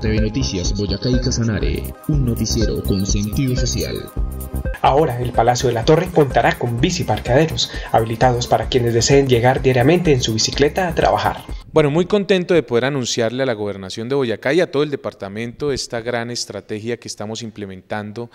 TV Noticias Boyacá y Casanare, un noticiero con sentido social. Ahora el Palacio de la Torre contará con biciparcaderos, habilitados para quienes deseen llegar diariamente en su bicicleta a trabajar. Bueno, muy contento de poder anunciarle a la gobernación de Boyacá y a todo el departamento esta gran estrategia que estamos implementando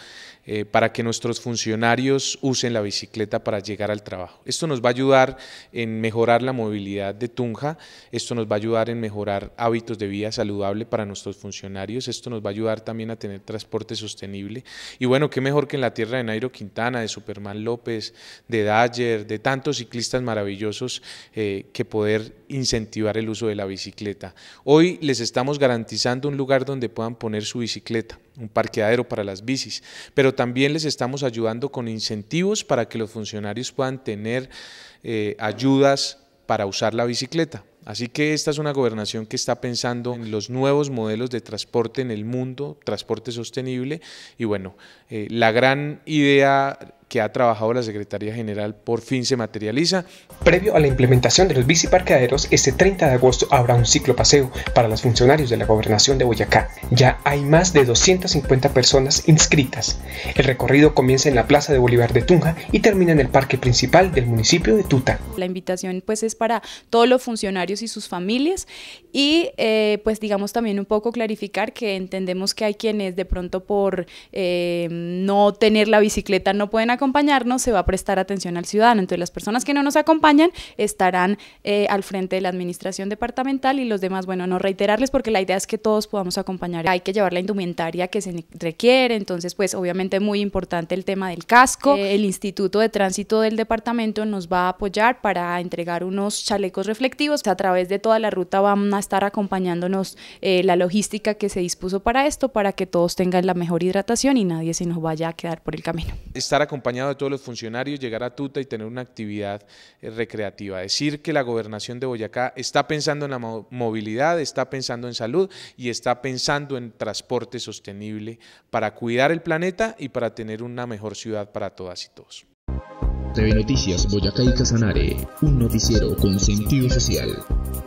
eh, para que nuestros funcionarios usen la bicicleta para llegar al trabajo. Esto nos va a ayudar en mejorar la movilidad de Tunja, esto nos va a ayudar en mejorar hábitos de vida saludable para nuestros funcionarios, esto nos va a ayudar también a tener transporte sostenible. Y bueno, qué mejor que en la tierra de Nairo Quintana, de Superman López, de Dayer, de tantos ciclistas maravillosos, eh, que poder incentivar el uso de la bicicleta. Hoy les estamos garantizando un lugar donde puedan poner su bicicleta, un parqueadero para las bicis, pero también les estamos ayudando con incentivos para que los funcionarios puedan tener eh, ayudas para usar la bicicleta. Así que esta es una gobernación que está pensando en los nuevos modelos de transporte en el mundo, transporte sostenible, y bueno, eh, la gran idea que ha trabajado la Secretaría General por fin se materializa. Previo a la implementación de los biciparqueaderos, este 30 de agosto habrá un ciclo paseo para los funcionarios de la Gobernación de Boyacá. Ya hay más de 250 personas inscritas. El recorrido comienza en la Plaza de Bolívar de Tunja y termina en el parque principal del municipio de Tuta. La invitación pues es para todos los funcionarios y sus familias y eh, pues digamos también un poco clarificar que entendemos que hay quienes de pronto por eh, no tener la bicicleta no pueden acceder acompañarnos, se va a prestar atención al ciudadano. Entonces, las personas que no nos acompañan estarán eh, al frente de la administración departamental y los demás, bueno, no reiterarles porque la idea es que todos podamos acompañar. Hay que llevar la indumentaria que se requiere, entonces, pues obviamente muy importante el tema del casco. Eh, el Instituto de Tránsito del departamento nos va a apoyar para entregar unos chalecos reflectivos. A través de toda la ruta van a estar acompañándonos eh, la logística que se dispuso para esto, para que todos tengan la mejor hidratación y nadie se nos vaya a quedar por el camino. Estar acompañando de todos los funcionarios, llegar a Tuta y tener una actividad eh, recreativa. Decir que la gobernación de Boyacá está pensando en la movilidad, está pensando en salud y está pensando en transporte sostenible para cuidar el planeta y para tener una mejor ciudad para todas y todos. Noticias Boyacá y un noticiero con sentido social.